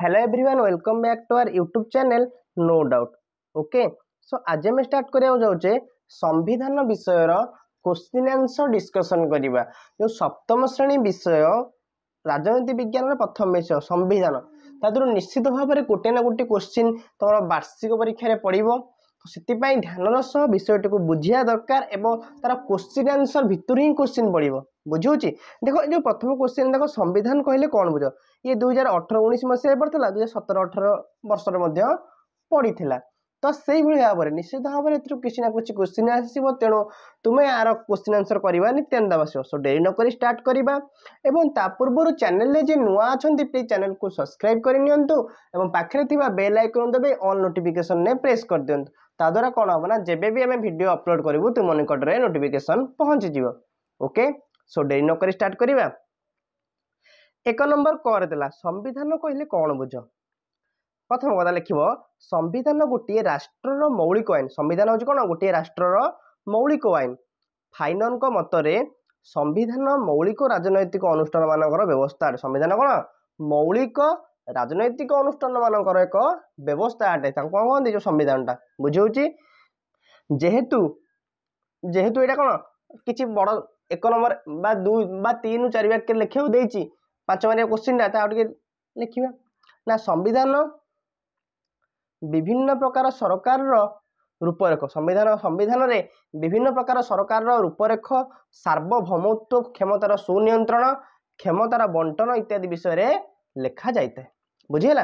hello everyone welcome back to our YouTube channel no doubt okay so ଆଜି ଆମେ start କରିବାକୁ ଯାଉଛେ ସମ୍ବିଧାନ ବିଷୟର କୋଶ୍ଚିନ୍ ଆନ୍ସର୍ ଡିସ୍କସନ୍ କରିବା ଯେଉଁ ସପ୍ତମ ଶ୍ରେଣୀ ବିଷୟ ରାଜନୀତି ବିଜ୍ଞାନର ପ୍ରଥମ ବିଷୟ ସମ୍ବିଧାନ ତା ଦେହରୁ ନିଶ୍ଚିତ ଭାବରେ ଗୋଟେ ନା ଗୋଟେ କୋଶ୍ଚିନ୍ ତୁମର ବାର୍ଷିକ ପରୀକ୍ଷାରେ ପଡ଼ିବ ସେଥିପାଇଁ ଧ୍ୟାନର ସହ ବିଷୟଟିକୁ ବୁଝିବା ଦରକାର ଏବଂ ତା'ର କୋଶ୍ଚିନ୍ ଆନ୍ସର୍ ଭିତରୁ ହିଁ କୋଶ୍ଚିନ୍ ପଡ଼ିବ ବୁଝିହେଉଛି ଦେଖ ଏ ଯେଉଁ ପ୍ରଥମ କୋଶ୍ଚିନ୍ ଦେଖ ସମ୍ବିଧାନ କହିଲେ କ'ଣ ବୁଝ ଇଏ ଦୁଇ ହଜାର ଅଠର ଉଣେଇଶ ମସିହାରେ ପଡ଼ିଥିଲା ଦୁଇ ହଜାର ସତର ଅଠର ବର୍ଷରେ ମଧ୍ୟ ପଡ଼ିଥିଲା ତ ସେଇଭଳି ଭାବରେ ନିଶ୍ଚିତ ଭାବରେ ଏଥିରୁ କିଛି ନା କିଛି କୋଶ୍ଚିନ୍ ଆସିବ ତେଣୁ ତୁମେ ଆର କୋଶ୍ଚିନ୍ ଆନ୍ସର୍ କରିବା ନିତ୍ୟାନ୍ତ ଆବଶ୍ୟକ ସୋ ଡେରି ନକରି ଷ୍ଟାର୍ଟ କରିବା ଏବଂ ତା ପୂର୍ବରୁ ଚ୍ୟାନେଲ୍ରେ ଯିଏ ନୂଆ ଅଛନ୍ତି ପ୍ଲିଜ୍ ଚ୍ୟାନେଲ୍କୁ ସବସ୍କ୍ରାଇବ୍ କରିନିଅନ୍ତୁ ଏବଂ ପାଖରେ ଥିବା ବେଲ୍ ଆଇକନ୍ ଦେବେ ଅଲ୍ ନୋଟିଫିକେସନ୍ରେ ପ୍ରେସ୍ କରିଦିଅନ୍ତୁ ତା ଦ୍ଵାରା କ'ଣ ହବ ନା ଯେବେ ବି ଆମେ ଭିଡ଼ିଓ ଅପଲୋଡ଼ କରିବୁ ତୁମ ନିକଟରେ ନୋଟିଫିକେସନ୍ ପହଞ୍ଚିଯିବ ଓକେ ସୋ ଡେରି ନ କରି ଷ୍ଟାର୍ଟ କରିବା ଏକ ନମ୍ବର କରିଦେଲା ସମ୍ବିଧାନ କହିଲେ କ'ଣ ବୁଝ ପ୍ରଥମ କଥା ଲେଖିବ ସମ୍ବିଧାନ ଗୋଟିଏ ରାଷ୍ଟ୍ରର ମୌଳିକ ଆଇନ ସମ୍ବିଧାନ ହଉଛି କ'ଣ ଗୋଟିଏ ରାଷ୍ଟ୍ରର ମୌଳିକ ଆଇନ ଫାଇନଲଙ୍କ ମତରେ ସମ୍ବିଧାନ ମୌଳିକ ରାଜନୈତିକ ଅନୁଷ୍ଠାନ ମାନଙ୍କର ବ୍ୟବସ୍ଥା ସମ୍ବିଧାନ କ'ଣ ମୌଳିକ ରାଜନୈତିକ ଅନୁଷ୍ଠାନ ମାନଙ୍କର ଏକ ବ୍ୟବସ୍ଥା ଅଟେ ତାଙ୍କୁ କ'ଣ କହନ୍ତି ଯେଉଁ ସମ୍ବିଧାନଟା ବୁଝଉଛି ଯେହେତୁ ଯେହେତୁ ଏଇଟା କ'ଣ କିଛି ବଡ଼ ଏକ ନମ୍ବର ବା ଦୁଇ ବା ତିନି ଚାରି ବାକ୍ୟ ଲେଖିବାକୁ ଦେଇଛି ପାଞ୍ଚ ମାନିଆ କୋଶ୍ଚିନ୍ଟା ତା ଆଉ ଟିକେ ଲେଖିବା ନା ସମ୍ବିଧାନ ବିଭିନ୍ନ ପ୍ରକାର ସରକାରର ରୂପରେଖ ସମ୍ବିଧାନ ସମ୍ବିଧାନରେ ବିଭିନ୍ନ ପ୍ରକାର ସରକାରର ରୂପରେଖ ସାର୍ବଭୌମତ୍ୱ କ୍ଷମତାର ସୁନିୟନ୍ତ୍ରଣ କ୍ଷମତାର ବଣ୍ଟନ ଇତ୍ୟାଦି ବିଷୟରେ ଲେଖାଯାଇଥାଏ ବୁଝିହେଲା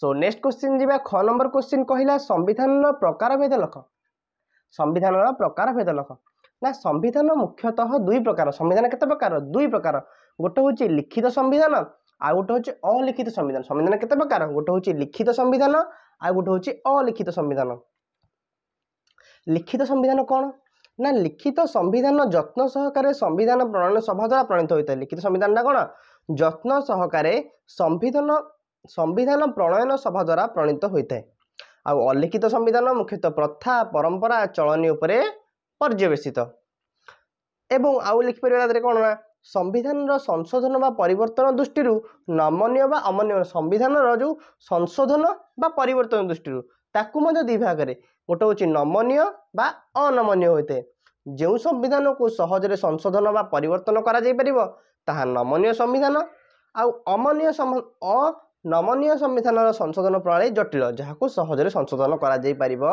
ସୋ ନେକ୍ସଟ କ୍ୱେଶ୍ଚିନ୍ ଯିବା ଖ ନମ୍ବର କ୍ୱେଶ୍ଚିନ୍ କହିଲା ସମ୍ବିଧାନର ପ୍ରକାରଭେଦ ଲୋକ ସମ୍ବିଧାନର ପ୍ରକାରଭେଦ ଲୋକ ନା ସମ୍ବିଧାନ ମୁଖ୍ୟତଃ ଦୁଇ ପ୍ରକାର ସମ୍ବିଧାନ କେତେ ପ୍ରକାର ଦୁଇ ପ୍ରକାର ଗୋଟେ ହେଉଛି ଲିଖିତ ସମ୍ବିଧାନ ଆଉ ଗୋଟେ ହେଉଛି ଅଲିଖିତ ସମ୍ବିଧାନ ସମ୍ବିଧାନ କେତେ ପ୍ରକାର ଗୋଟେ ହେଉଛି ଲିଖିତ ସମ୍ବିଧାନ ଆଉ ଗୋଟେ ହେଉଛି ଅଲିଖିତ ସମ୍ବିଧାନ ଲିଖିତ ସମ୍ବିଧାନ କ'ଣ ନା ଲିଖିତ ସମ୍ବିଧାନ ଯତ୍ନ ସହକାରେ ସମ୍ବିଧାନ ପ୍ରଣୟନ ସଭା ଦ୍ୱାରା ପ୍ରଣୀତ ହୋଇଥାଏ ଲିଖିତ ସମ୍ବିଧାନଟା କ'ଣ ଯତ୍ନ ସହକାରେ ସମ୍ବିଧାନ ସମ୍ବିଧାନ ପ୍ରଣୟନ ସଭା ଦ୍ଵାରା ପ୍ରଣୀତ ହୋଇଥାଏ ଆଉ ଅଲିଖିତ ସମ୍ବିଧାନ ମୁଖ୍ୟତଃ ପ୍ରଥା ପରମ୍ପରା ଚଳନୀ ଉପରେ ପର୍ଯ୍ୟବେସିତ ଏବଂ ଆଉ ଲେଖିପାରିବା ତା ଦେହରେ କ'ଣ ନା ସମ୍ବିଧାନର ସଂଶୋଧନ ବା ପରିବର୍ତ୍ତନ ଦୃଷ୍ଟିରୁ ନମନୀୟ ବା ଅମନୀୟ ସମ୍ବିଧାନର ଯେଉଁ ସଂଶୋଧନ ବା ପରିବର୍ତ୍ତନ ଦୃଷ୍ଟିରୁ ତାକୁ ମଧ୍ୟ ଦୁଇ ଭାଗରେ ଗୋଟେ ହେଉଛି ନମନୀୟ ବା ଅନମନୀୟ ହୋଇଥାଏ ଯେଉଁ ସମ୍ବିଧାନକୁ ସହଜରେ ସଂଶୋଧନ ବା ପରିବର୍ତ୍ତନ କରାଯାଇପାରିବ ତାହା ନମନୀୟ ସମ୍ବିଧାନ ଆଉ ଅମନୀୟ ଅନମନୀୟ ସମ୍ବିଧାନର ସଂଶୋଧନ ପ୍ରଣାଳୀ ଜଟିଳ ଯାହାକୁ ସହଜରେ ସଂଶୋଧନ କରାଯାଇପାରିବ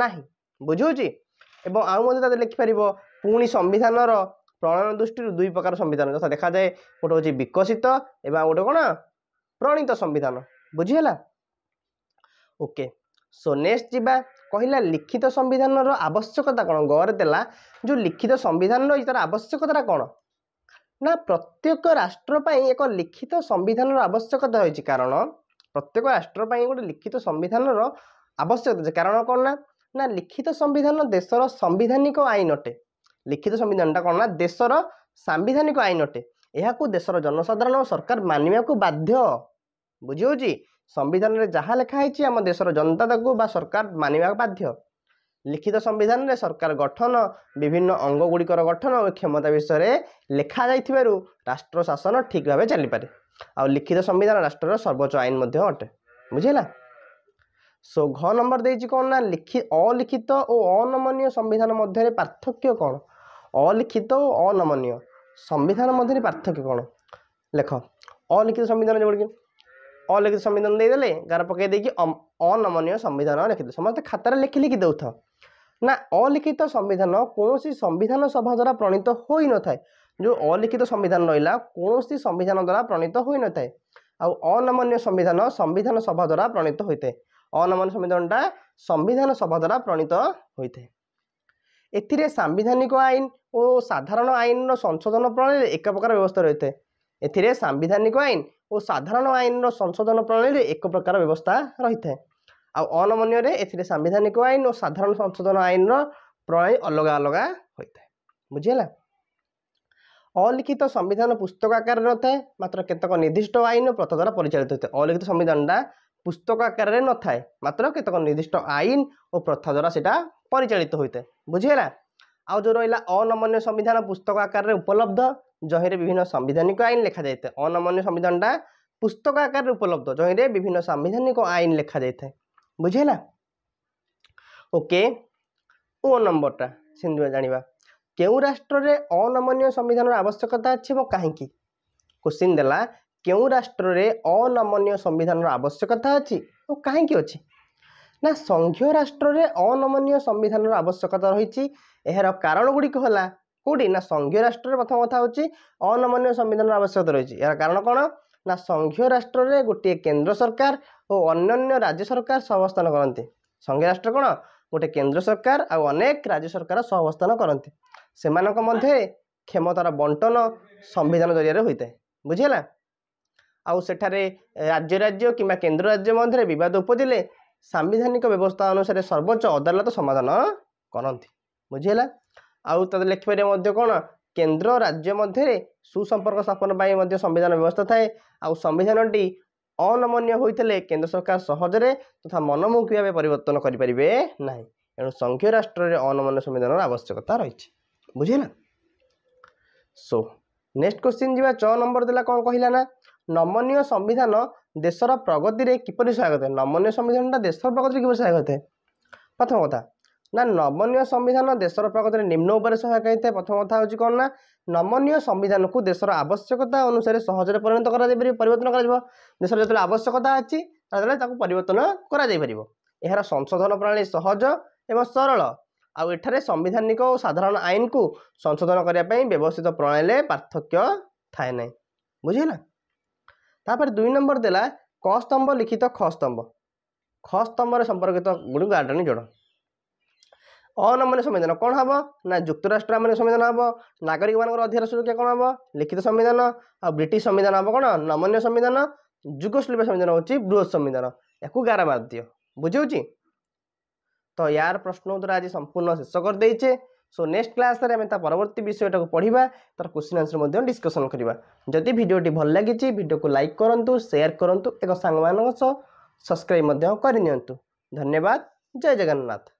ନାହିଁ ବୁଝୁଛି ଏବଂ ଆଉ ମଧ୍ୟ ତାହେଲେ ଲେଖିପାରିବ ପୁଣି ସମ୍ବିଧାନର ପ୍ରଣୟନ ଦୃଷ୍ଟିରୁ ଦୁଇ ପ୍ରକାର ସମ୍ବିଧାନ ଯଥା ଦେଖାଯାଏ ଗୋଟେ ହେଉଛି ବିକଶିତ ଏବଂ ଗୋଟେ କ'ଣ ପ୍ରଣୀତ ସମ୍ବିଧାନ ବୁଝିହେଲା ଓକେ ସୋ ନେକ୍ସଟ ଯିବା କହିଲା ଲିଖିତ ସମ୍ବିଧାନର ଆବଶ୍ୟକତା କ'ଣ ଗରେ ଦେଲା ଯେଉଁ ଲିଖିତ ସମ୍ବିଧାନ ରହିଛି ତା'ର ଆବଶ୍ୟକତାଟା କ'ଣ ନା ପ୍ରତ୍ୟେକ ରାଷ୍ଟ୍ର ପାଇଁ ଏକ ଲିଖିତ ସମ୍ବିଧାନର ଆବଶ୍ୟକତା ରହିଛି କାରଣ ପ୍ରତ୍ୟେକ ରାଷ୍ଟ୍ର ପାଇଁ ଗୋଟେ ଲିଖିତ ସମ୍ବିଧାନର ଆବଶ୍ୟକତା ଅଛି କାରଣ କ'ଣ ନା ନା ଲିଖିତ ସମ୍ବିଧାନ ଦେଶର ସମ୍ବିଧାନିକ ଆଇନ ଅଟେ ଲିଖିତ ସମ୍ବିଧାନଟା କ'ଣ ନା ଦେଶର ସାମ୍ବିଧାନିକ ଆଇନ ଅଟେ ଏହାକୁ ଦେଶର ଜନସାଧାରଣ ସରକାର ମାନିବାକୁ ବାଧ୍ୟ ବୁଝିହେଉଛି ସମ୍ବିଧାନରେ ଯାହା ଲେଖା ହେଇଛି ଆମ ଦେଶର ଜନତା ତାକୁ ବା ସରକାର ମାନିବାକୁ ବାଧ୍ୟ ଲିଖିତ ସମ୍ବିଧାନରେ ସରକାର ଗଠନ ବିଭିନ୍ନ ଅଙ୍ଗଗୁଡ଼ିକର ଗଠନ ଓ କ୍ଷମତା ବିଷୟରେ ଲେଖାଯାଇଥିବାରୁ ରାଷ୍ଟ୍ର ଶାସନ ଠିକ୍ ଭାବେ ଚାଲିପାରେ ଆଉ ଲିଖିତ ସମ୍ବିଧାନ ରାଷ୍ଟ୍ରର ସର୍ବୋଚ୍ଚ ଆଇନ ମଧ୍ୟ ଅଟେ ବୁଝିଲା ସୋ ଘ ନମ୍ବର ଦେଇଛି କ'ଣ ନା ଲିଖି ଅଲିଖିତ ଓ ଅନମନୀୟ ସମ୍ବିଧାନ ମଧ୍ୟରେ ପାର୍ଥକ୍ୟ କ'ଣ ଅଲିଖିତ ଓ ଅନମନୀୟ ସମ୍ବିଧାନ ମଧ୍ୟରେ ପାର୍ଥକ୍ୟ କ'ଣ ଲେଖ ଅଲିଖିତ ସମ୍ବିଧାନ ଯେଉଁଠିକି ଅଲିଖିତ ସମ୍ବିଧାନ ଦେଇଦେଲେ ଗାର ପକାଇ ଦେଇକି ଅନମନୀୟ ସମ୍ବିଧାନ ଲେଖିଦେଉ ସମସ୍ତେ ଖାତାରେ ଲେଖି ଲେଖି ଦେଉଥ ନା ଅଲିଖିତ ସମ୍ବିଧାନ କୌଣସି ସମ୍ବିଧାନ ସଭା ଦ୍ୱାରା ପ୍ରଣୀତ ହୋଇନଥାଏ ଯେଉଁ ଅଲିଖିତ ସମ୍ବିଧାନ ରହିଲା କୌଣସି ସମ୍ବିଧାନ ଦ୍ୱାରା ପ୍ରଣୀତ ହୋଇନଥାଏ ଆଉ ଅନମନ୍ୟ ସମ୍ବିଧାନ ସମ୍ବିଧାନ ସଭା ଦ୍ୱାରା ପ୍ରଣୀତ ହୋଇଥାଏ ଅନମନ୍ୟ ସମ୍ବିଧାନଟା ସମ୍ବିଧାନ ସଭା ଦ୍ୱାରା ପ୍ରଣୀତ ହୋଇଥାଏ ଏଥିରେ ସାମ୍ବିଧାନିକ ଆଇନ ଓ ସାଧାରଣ ଆଇନର ସଂଶୋଧନ ପ୍ରଣାଳୀରେ ଏକ ପ୍ରକାର ବ୍ୟବସ୍ଥା ରହିଥାଏ ଏଥିରେ ସାମ୍ବିଧାନିକ ଆଇନ ଓ ସାଧାରଣ ଆଇନର ସଂଶୋଧନ ପ୍ରଣାଳୀରେ ଏକ ପ୍ରକାର ବ୍ୟବସ୍ଥା ରହିଥାଏ ଆଉ ଅନମନୀୟରେ ଏଥିରେ ସାମ୍ବିଧାନିକ ଆଇନ ଓ ସାଧାରଣ ସଂଶୋଧନ ଆଇନର ପ୍ରଣୟୀ ଅଲଗା ଅଲଗା ହୋଇଥାଏ ବୁଝିହେଲା ଅଲିଖିତ ସମ୍ବିଧାନ ପୁସ୍ତକ ଆକାରରେ ନଥାଏ ମାତ୍ର କେତେକ ନିର୍ଦ୍ଦିଷ୍ଟ ଆଇନ ଓ ପ୍ରଥା ଦ୍ୱାରା ପରିଚାଳିତ ହୋଇଥାଏ ଅଲିଖିତ ସମ୍ବିଧାନଟା ପୁସ୍ତକ ଆକାରରେ ନଥାଏ ମାତ୍ର କେତେକ ନିର୍ଦ୍ଦିଷ୍ଟ ଆଇନ ଓ ପ୍ରଥା ଦ୍ୱାରା ସେଇଟା ପରିଚାଳିତ ହୋଇଥାଏ ବୁଝିହେଲା ଆଉ ଯେଉଁ ରହିଲା ଅନମନୀୟ ସମ୍ବିଧାନ ପୁସ୍ତକ ଆକାରରେ ଉପଲବ୍ଧ ଯହିଁରେ ବିଭିନ୍ନ ସାମ୍ବିଧାନିକ ଆଇନ ଲେଖାଯାଇଥାଏ ଅନମନୀୟ ସମ୍ବିଧାନଟା ପୁସ୍ତକ ଆକାରରେ ଉପଲବ୍ଧ ଯହିଁରେ ବିଭିନ୍ନ ସାମ୍ବିଧାନିକ ଆଇନ ଲେଖାଯାଇଥାଏ बुझेगा ओके ओ नंबर टा सिंधु जानवा के अनमन संविधान आवश्यकता अच्छे कहीं क्वेश्चन देला के अनमन संविधान आवश्यकता अच्छी कहीं अच्छी ना संघय राष्ट्रे अनमन संविधान आवश्यकता रही यार कारण गुड़िकला कौटी ना संघय राष्ट्र प्रथम कथा होनमन संविधान आवश्यकता रही यार कारण कौन ନା ସଂଘୀୟ ରାଷ୍ଟ୍ରରେ ଗୋଟିଏ କେନ୍ଦ୍ର ସରକାର ଓ ଅନ୍ୟାନ୍ୟ ରାଜ୍ୟ ସରକାର ସହ ଅବସ୍ଥାନ କରନ୍ତି ସଂଘୀୟ ରାଷ୍ଟ୍ର କ'ଣ ଗୋଟେ କେନ୍ଦ୍ର ସରକାର ଆଉ ଅନେକ ରାଜ୍ୟ ସରକାର ସହ ଅବସ୍ଥାନ କରନ୍ତି ସେମାନଙ୍କ ମଧ୍ୟରେ କ୍ଷମତାର ବଣ୍ଟନ ସମ୍ବିଧାନ ଜରିଆରେ ହୋଇଥାଏ ବୁଝିହେଲା ଆଉ ସେଠାରେ ରାଜ୍ୟ ରାଜ୍ୟ କିମ୍ବା କେନ୍ଦ୍ର ରାଜ୍ୟ ମଧ୍ୟରେ ବିବାଦ ଉପଜିଲେ ସାମ୍ବିଧାନିକ ବ୍ୟବସ୍ଥା ଅନୁସାରେ ସର୍ବୋଚ୍ଚ ଅଦାଲତ ସମାଧାନ କରନ୍ତି ବୁଝିହେଲା ଆଉ ତା'ହେଲେ ଲେଖିପାରିବା ମଧ୍ୟ କ'ଣ କେନ୍ଦ୍ର ରାଜ୍ୟ ମଧ୍ୟରେ ସୁସମ୍ପର୍କ ସ୍ଥାପନ ପାଇଁ ମଧ୍ୟ ସମ୍ବିଧାନ ବ୍ୟବସ୍ଥା ଥାଏ ଆଉ ସମ୍ବିଧାନଟି ଅନମନୀୟ ହୋଇଥିଲେ କେନ୍ଦ୍ର ସରକାର ସହଜରେ ତଥା ମନମୁଖୀ ଭାବେ ପରିବର୍ତ୍ତନ କରିପାରିବେ ନାହିଁ ଏଣୁ ସଂଘୀୟ ରାଷ୍ଟ୍ରରେ ଅନମନ୍ୟ ସମ୍ବିଧାନର ଆବଶ୍ୟକତା ରହିଛି ବୁଝିଲା ସୋ ନେକ୍ସଟ କ୍ୱେଶ୍ଚିନ୍ ଯିବା ଛଅ ନମ୍ବର ଦେଲା କ'ଣ କହିଲା ନା ନମନୀୟ ସମ୍ବିଧାନ ଦେଶର ପ୍ରଗତିରେ କିପରି ସହାୟକ ହୋଇଥାଏ ନମନୀୟ ସମ୍ବିଧାନଟା ଦେଶର ପ୍ରଗତିରେ କିପରି ସହାୟକ ହୋଇଥାଏ ପ୍ରଥମ କଥା ନା ନମନୀୟ ସମ୍ବିଧାନ ଦେଶର ପ୍ରଗତିରେ ନିମ୍ନ ଉପରେ ସହାୟକ ହୋଇଥାଏ ପ୍ରଥମ କଥା ହେଉଛି କ'ଣ ନା ନମନୀୟ ସମ୍ବିଧାନକୁ ଦେଶର ଆବଶ୍ୟକତା ଅନୁସାରେ ସହଜରେ ପରିଣତ କରାଯାଇ ପାରିବ ପରିବର୍ତ୍ତନ କରାଯିବ ଦେଶର ଯେତେବେଳେ ଆବଶ୍ୟକତା ଅଛି ତାହେଲେ ତାକୁ ପରିବର୍ତ୍ତନ କରାଯାଇପାରିବ ଏହାର ସଂଶୋଧନ ପ୍ରଣାଳୀ ସହଜ ଏବଂ ସରଳ ଆଉ ଏଠାରେ ସାମ୍ବିଧାନିକ ଓ ସାଧାରଣ ଆଇନକୁ ସଂଶୋଧନ କରିବା ପାଇଁ ବ୍ୟବସ୍ଥିତ ପ୍ରଣାଳୀରେ ପାର୍ଥକ୍ୟ ଥାଏ ନାହିଁ ବୁଝିଲା ତାପରେ ଦୁଇ ନମ୍ବର ଦେଲା କ ସ୍ତମ୍ଭ ଲିଖିତ ଖ ସ୍ତମ୍ଭ ଖ ସ୍ତମ୍ଭରେ ସମ୍ପର୍କିତ ଗୁଡ଼ିକୁ ଗାର୍ଡ଼ନ ଯୋଡ଼ ଅନମାନ୍ୟ ସମ୍ବିଧାନ କ'ଣ ହେବ ନା ଯୁକ୍ତରାଷ୍ଟ୍ର ଆମାନ ସମ୍ବିଧାନ ହେବ ନାଗରିକମାନଙ୍କର ଅଧିକାର ସୁରକ୍ଷା କ'ଣ ହେବ ଲିଖିତ ସମ୍ବିଧାନ ଆଉ ବ୍ରିଟିଶ ସମ୍ବିଧାନ ହେବ କ'ଣ ନମନୀୟ ସମ୍ବିଧାନ ଯୁଗଶିଳ୍ପ ସମ୍ବିଧାନ ହେଉଛି ବୃହତ ସମ୍ବିଧାନ ୟାକୁ ଗାରବାଦ୍ୟ ବୁଝୁଛି ତ ୟାର ପ୍ରଶ୍ନ ଉତ୍ତର ଆଜି ସମ୍ପୂର୍ଣ୍ଣ ଶେଷ କରିଦେଇଛେ ସୋ ନେକ୍ସଟ କ୍ଲାସରେ ଆମେ ତା ପରବର୍ତ୍ତୀ ବିଷୟଟାକୁ ପଢ଼ିବା ତା'ର କୋଶ୍ଚିନ୍ ଆନ୍ସର ମଧ୍ୟ ଡିସ୍କସନ୍ କରିବା ଯଦି ଭିଡ଼ିଓଟି ଭଲ ଲାଗିଛି ଭିଡ଼ିଓକୁ ଲାଇକ୍ କରନ୍ତୁ ସେୟାର କରନ୍ତୁ ଏବଂ ସାଙ୍ଗମାନଙ୍କ ସହ ସବସ୍କ୍ରାଇବ୍ ମଧ୍ୟ କରିନିଅନ୍ତୁ ଧନ୍ୟବାଦ ଜୟ ଜଗନ୍ନାଥ